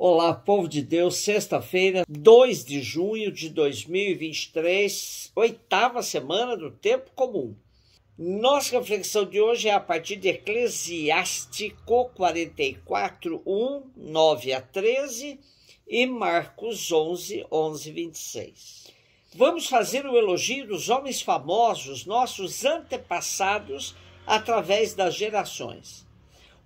Olá, povo de Deus, sexta-feira, 2 de junho de 2023, oitava semana do tempo comum. Nossa reflexão de hoje é a partir de Eclesiástico 44, 1, 9 a 13 e Marcos 11, 11 26. Vamos fazer o elogio dos homens famosos, nossos antepassados, através das gerações.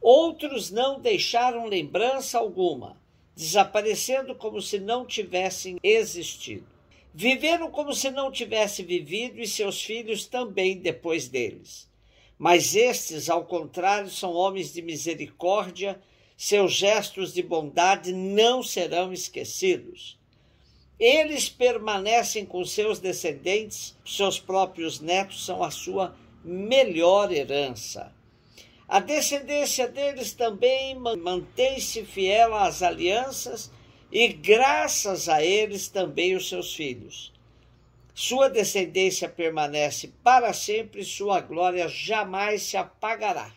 Outros não deixaram lembrança alguma desaparecendo como se não tivessem existido. Viveram como se não tivesse vivido e seus filhos também depois deles. Mas estes, ao contrário, são homens de misericórdia, seus gestos de bondade não serão esquecidos. Eles permanecem com seus descendentes, seus próprios netos são a sua melhor herança. A descendência deles também mantém-se fiel às alianças e graças a eles também os seus filhos. Sua descendência permanece para sempre, sua glória jamais se apagará.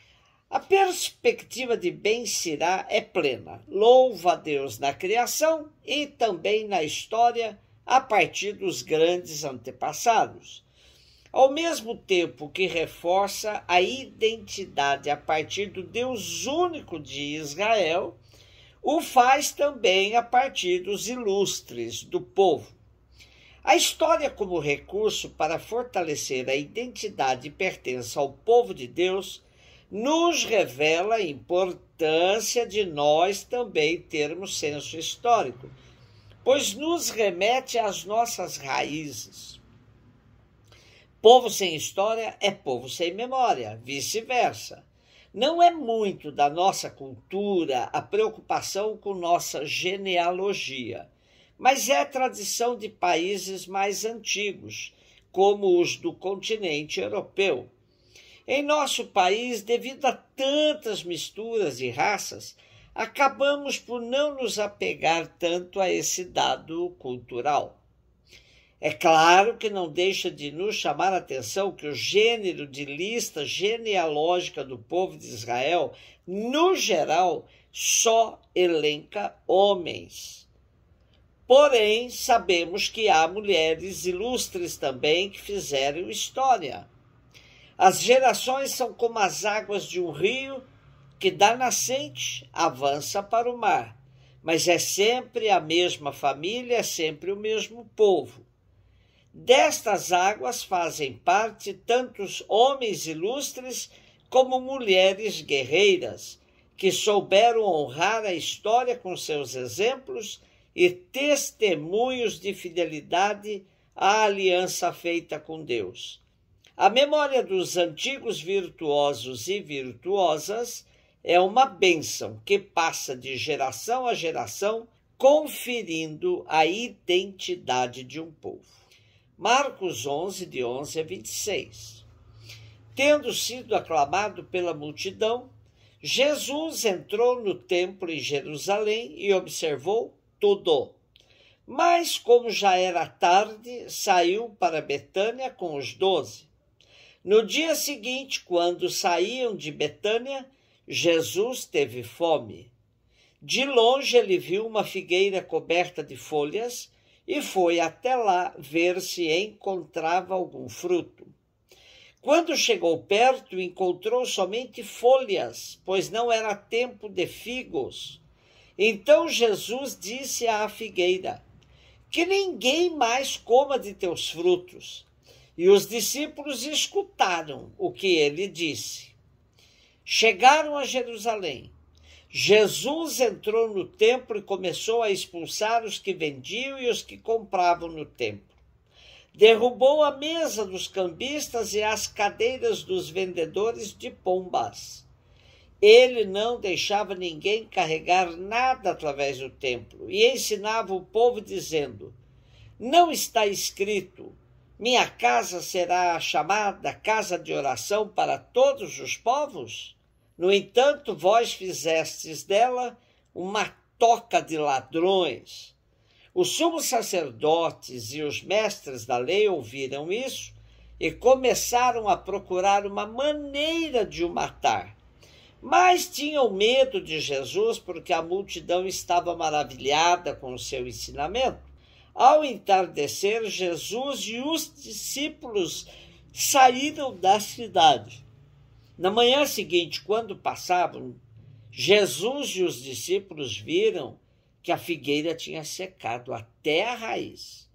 A perspectiva de Ben-Sirá é plena. Louva a Deus na criação e também na história a partir dos grandes antepassados ao mesmo tempo que reforça a identidade a partir do Deus único de Israel, o faz também a partir dos ilustres, do povo. A história, como recurso para fortalecer a identidade e pertença ao povo de Deus, nos revela a importância de nós também termos senso histórico, pois nos remete às nossas raízes. Povo sem história é povo sem memória, vice-versa. Não é muito da nossa cultura a preocupação com nossa genealogia, mas é tradição de países mais antigos, como os do continente europeu. Em nosso país, devido a tantas misturas e raças, acabamos por não nos apegar tanto a esse dado cultural. É claro que não deixa de nos chamar a atenção que o gênero de lista genealógica do povo de Israel, no geral, só elenca homens. Porém, sabemos que há mulheres ilustres também que fizeram história. As gerações são como as águas de um rio que da nascente avança para o mar, mas é sempre a mesma família, é sempre o mesmo povo. Destas águas fazem parte tantos homens ilustres como mulheres guerreiras, que souberam honrar a história com seus exemplos e testemunhos de fidelidade à aliança feita com Deus. A memória dos antigos virtuosos e virtuosas é uma bênção que passa de geração a geração, conferindo a identidade de um povo. Marcos 11, de 11 a 26. Tendo sido aclamado pela multidão, Jesus entrou no templo em Jerusalém e observou tudo. Mas, como já era tarde, saiu para Betânia com os doze. No dia seguinte, quando saíam de Betânia, Jesus teve fome. De longe ele viu uma figueira coberta de folhas e foi até lá ver se encontrava algum fruto. Quando chegou perto, encontrou somente folhas, pois não era tempo de figos. Então Jesus disse à figueira: Que ninguém mais coma de teus frutos. E os discípulos escutaram o que ele disse. Chegaram a Jerusalém Jesus entrou no templo e começou a expulsar os que vendiam e os que compravam no templo. Derrubou a mesa dos cambistas e as cadeiras dos vendedores de pombas. Ele não deixava ninguém carregar nada através do templo e ensinava o povo, dizendo: Não está escrito, minha casa será chamada casa de oração para todos os povos? No entanto, vós fizestes dela uma toca de ladrões. Os sumos sacerdotes e os mestres da lei ouviram isso e começaram a procurar uma maneira de o matar. Mas tinham medo de Jesus porque a multidão estava maravilhada com o seu ensinamento. Ao entardecer, Jesus e os discípulos saíram da cidade. Na manhã seguinte, quando passavam, Jesus e os discípulos viram que a figueira tinha secado até a raiz.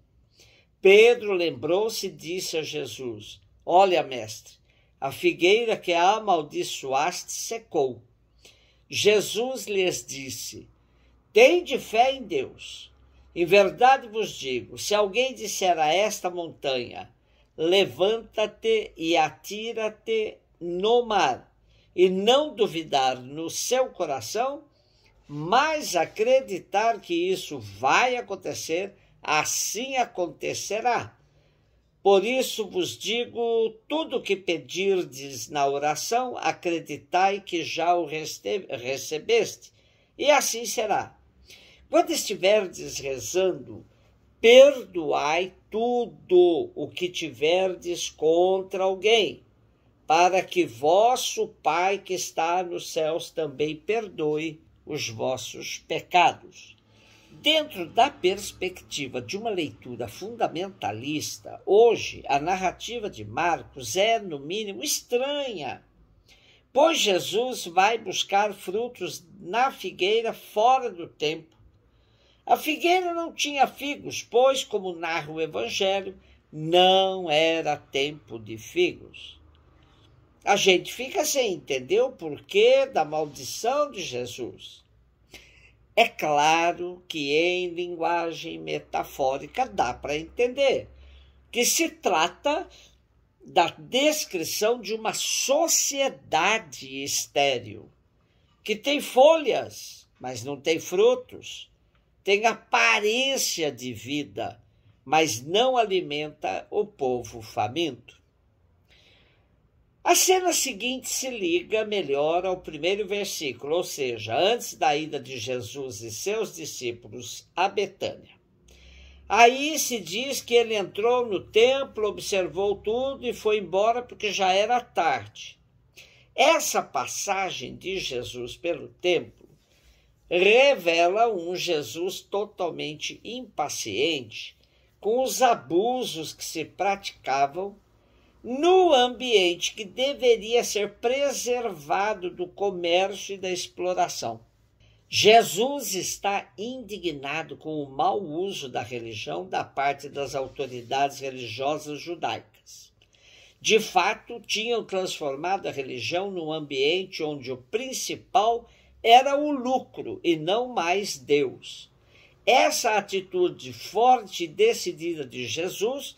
Pedro lembrou-se e disse a Jesus: Olha, mestre, a figueira que a amaldiçoaste secou. Jesus lhes disse: Tende fé em Deus. Em verdade vos digo: se alguém disser a esta montanha, levanta-te e atira-te no mar e não duvidar no seu coração, mas acreditar que isso vai acontecer, assim acontecerá. Por isso vos digo: tudo o que pedirdes na oração, acreditai que já o recebeste, e assim será. Quando estiverdes rezando, perdoai tudo o que tiverdes contra alguém para que vosso Pai que está nos céus também perdoe os vossos pecados. Dentro da perspectiva de uma leitura fundamentalista, hoje a narrativa de Marcos é, no mínimo, estranha, pois Jesus vai buscar frutos na figueira fora do tempo. A figueira não tinha figos, pois, como narra o Evangelho, não era tempo de figos. A gente fica sem assim, entender o porquê da maldição de Jesus. É claro que em linguagem metafórica dá para entender que se trata da descrição de uma sociedade estéril, que tem folhas, mas não tem frutos, tem aparência de vida, mas não alimenta o povo faminto. A cena seguinte se liga melhor ao primeiro versículo, ou seja, antes da ida de Jesus e seus discípulos a Betânia. Aí se diz que ele entrou no templo, observou tudo e foi embora porque já era tarde. Essa passagem de Jesus pelo templo revela um Jesus totalmente impaciente com os abusos que se praticavam no ambiente que deveria ser preservado do comércio e da exploração. Jesus está indignado com o mau uso da religião da parte das autoridades religiosas judaicas. De fato, tinham transformado a religião num ambiente onde o principal era o lucro e não mais Deus. Essa atitude forte e decidida de Jesus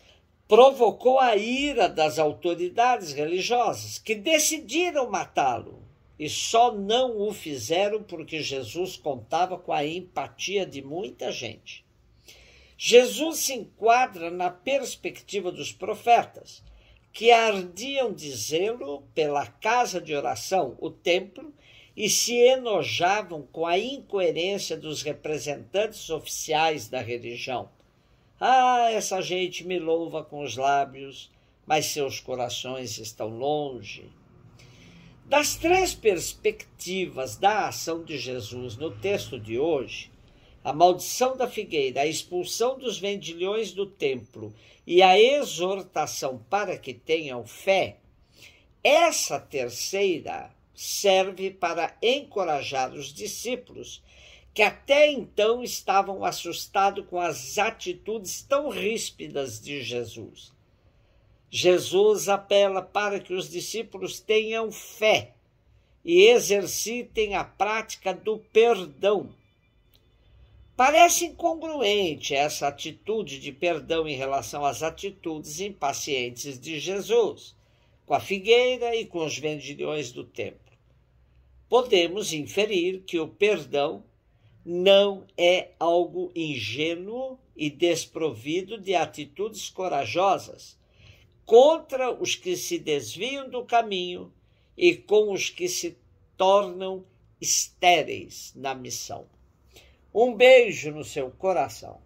provocou a ira das autoridades religiosas, que decidiram matá-lo e só não o fizeram porque Jesus contava com a empatia de muita gente. Jesus se enquadra na perspectiva dos profetas, que ardiam dizê-lo pela casa de oração, o templo, e se enojavam com a incoerência dos representantes oficiais da religião ah, essa gente me louva com os lábios, mas seus corações estão longe. Das três perspectivas da ação de Jesus no texto de hoje, a maldição da figueira, a expulsão dos vendilhões do templo e a exortação para que tenham fé, essa terceira serve para encorajar os discípulos que até então estavam assustados com as atitudes tão ríspidas de Jesus. Jesus apela para que os discípulos tenham fé e exercitem a prática do perdão. Parece incongruente essa atitude de perdão em relação às atitudes impacientes de Jesus, com a figueira e com os vendilhões do templo. Podemos inferir que o perdão não é algo ingênuo e desprovido de atitudes corajosas contra os que se desviam do caminho e com os que se tornam estéreis na missão. Um beijo no seu coração.